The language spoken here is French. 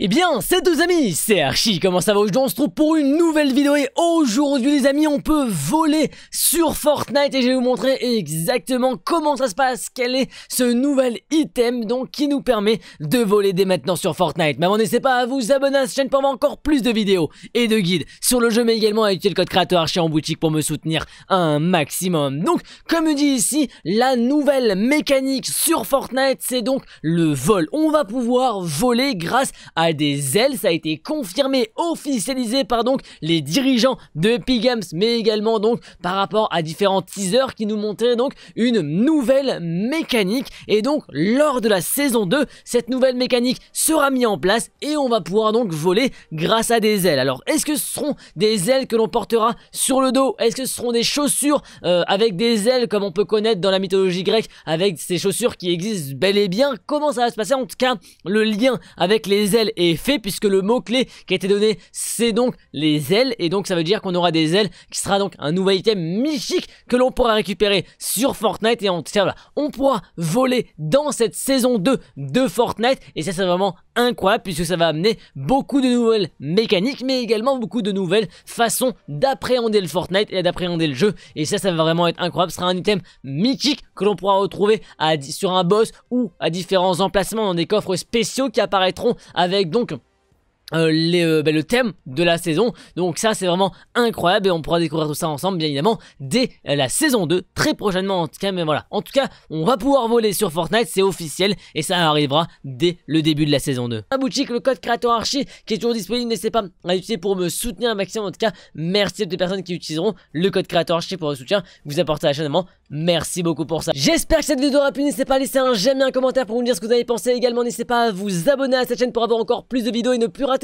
Et eh bien, c'est deux amis, c'est Archie, comment ça va Aujourd'hui on se trouve pour une nouvelle vidéo et aujourd'hui les amis on peut voler sur Fortnite et je vais vous montrer exactement comment ça se passe, quel est ce nouvel item donc qui nous permet de voler dès maintenant sur Fortnite. Mais avant n'hésitez pas à vous abonner à cette chaîne pour avoir encore plus de vidéos et de guides sur le jeu mais également à utiliser le code créateur Archie en boutique pour me soutenir un maximum. Donc comme dit ici, la nouvelle mécanique sur Fortnite c'est donc le vol. On va pouvoir voler grâce à des ailes. Ça a été confirmé, officialisé par donc les dirigeants de Games, mais également donc par rapport à différents teasers qui nous montraient donc une nouvelle mécanique. Et donc lors de la saison 2, cette nouvelle mécanique sera mise en place et on va pouvoir donc voler grâce à des ailes. Alors est-ce que ce seront des ailes que l'on portera sur le dos Est-ce que ce seront des chaussures euh, avec des ailes comme on peut connaître dans la mythologie grecque avec ces chaussures qui existent bel et bien Comment ça va se passer En tout cas, le lien avec les ailes est fait puisque le mot-clé qui a été donné c'est donc les ailes et donc ça veut dire qu'on aura des ailes qui sera donc un nouvel item mythique que l'on pourra récupérer sur Fortnite et on, on pourra voler dans cette saison 2 de Fortnite et ça c'est vraiment incroyable puisque ça va amener beaucoup de nouvelles mécaniques mais également beaucoup de nouvelles façons d'appréhender le Fortnite et d'appréhender le jeu et ça ça va vraiment être incroyable, ce sera un item mythique que l'on pourra retrouver sur un boss ou à différents emplacements dans des coffres spéciaux qui apparaîtront avec donc euh, euh, ben, le thème de la saison. Donc ça c'est vraiment incroyable et on pourra découvrir tout ça ensemble bien évidemment dès euh, la saison 2 très prochainement en tout cas. Mais voilà, en tout cas on va pouvoir voler sur Fortnite, c'est officiel et ça arrivera dès le début de la saison 2. À ah, boutique, le code créateur archi qui est toujours disponible, n'hésitez pas à l'utiliser pour me soutenir un maximum. En tout cas, merci à toutes les personnes qui utiliseront le code créateur archi pour le soutien vous apportez à la chaîne. Merci beaucoup pour ça. J'espère que cette vidéo aura plu N'hésitez pas à laisser un j'aime et un commentaire pour me dire ce que vous avez pensé. Également, n'hésitez pas à vous abonner à cette chaîne pour avoir encore plus de vidéos et ne plus rater